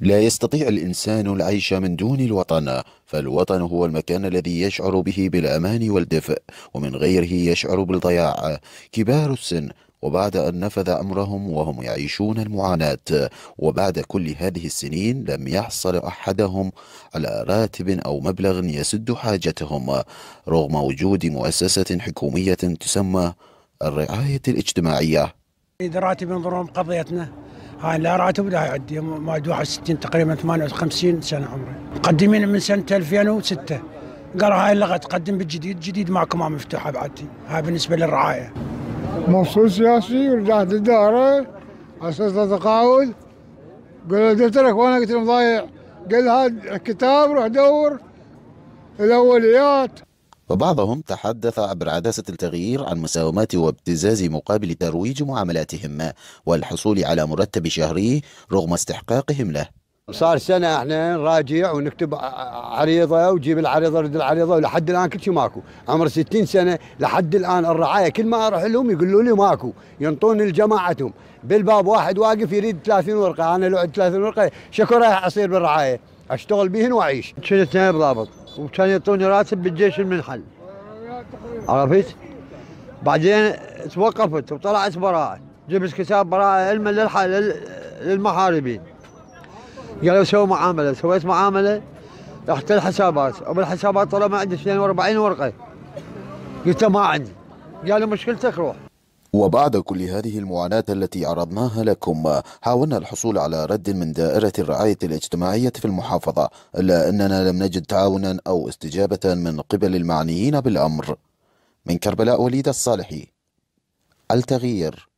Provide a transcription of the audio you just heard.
لا يستطيع الإنسان العيش من دون الوطن فالوطن هو المكان الذي يشعر به بالأمان والدفء ومن غيره يشعر بالضياع كبار السن وبعد أن نفذ أمرهم وهم يعيشون المعاناة وبعد كل هذه السنين لم يحصل أحدهم على راتب أو مبلغ يسد حاجتهم رغم وجود مؤسسة حكومية تسمى الرعاية الاجتماعية إذا راتب ينظرون قضيتنا هاي لا راتب لا عندي موعد 61 تقريبا 58 سنه عمري مقدمين من سنه 2006 قالوا هاي اللغه تقدم بالجديد جديد ماكو ما مفتوحه بعدتي هاي بالنسبه للرعايه مفصول سياسي ورجعت الدارة على اساس تقاعد قالوا قلت لك وانا قلت لهم ضايع قال هذا الكتاب روح دور الاوليات وبعضهم تحدث عبر عدسة التغيير عن مساومات وابتزاز مقابل ترويج معاملاتهم والحصول على مرتب شهري رغم استحقاقهم له صار سنة احنا نراجع ونكتب عريضة ونجيب العريضة ورد العريضة ولحد الآن كل شيء ماكو، عمر 60 سنة لحد الآن الرعاية كل ما أروح لهم يقولوا لي ماكو، ينطون لجماعتهم، بالباب واحد واقف يريد 30 ورقة، أنا لو عد 30 ورقة شكرا رايح أصير بالرعاية، أشتغل بهن وأعيش. شنو ضابط وكان يعطوني راتب بالجيش المنحل عرفت؟ بعدين توقفت وطلعت براءة جبت كتاب براءة علما للمحاربين قالوا سووا معاملة سويت معاملة رحت الحسابات وبالحسابات طلع ما عندي 42 ورقة قلت ما عندي قالوا مشكلتك روح وبعد كل هذه المعاناة التي عرضناها لكم حاولنا الحصول على رد من دائرة الرعاية الاجتماعية في المحافظة إلا أننا لم نجد تعاونا أو استجابة من قبل المعنيين بالأمر من كربلاء وليد الصالحي التغيير